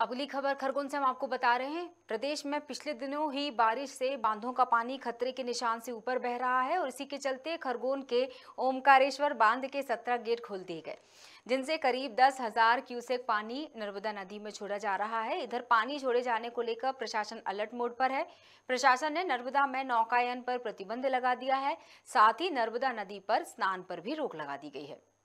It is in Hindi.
अगली खबर खरगोन से हम आपको बता रहे हैं प्रदेश में पिछले दिनों ही बारिश से बांधों का पानी खतरे के निशान से ऊपर बह रहा है और इसी के चलते खरगोन के ओमकारेश्वर बांध के सत्रह गेट खोल दिए गए जिनसे करीब दस हजार क्यूसेक पानी नर्मदा नदी में छोड़ा जा रहा है इधर पानी छोड़े जाने को लेकर प्रशासन अलर्ट मोड पर है प्रशासन ने नर्मदा में नौकायन पर प्रतिबंध लगा दिया है साथ ही नर्मदा नदी पर स्नान पर भी रोक लगा दी गई है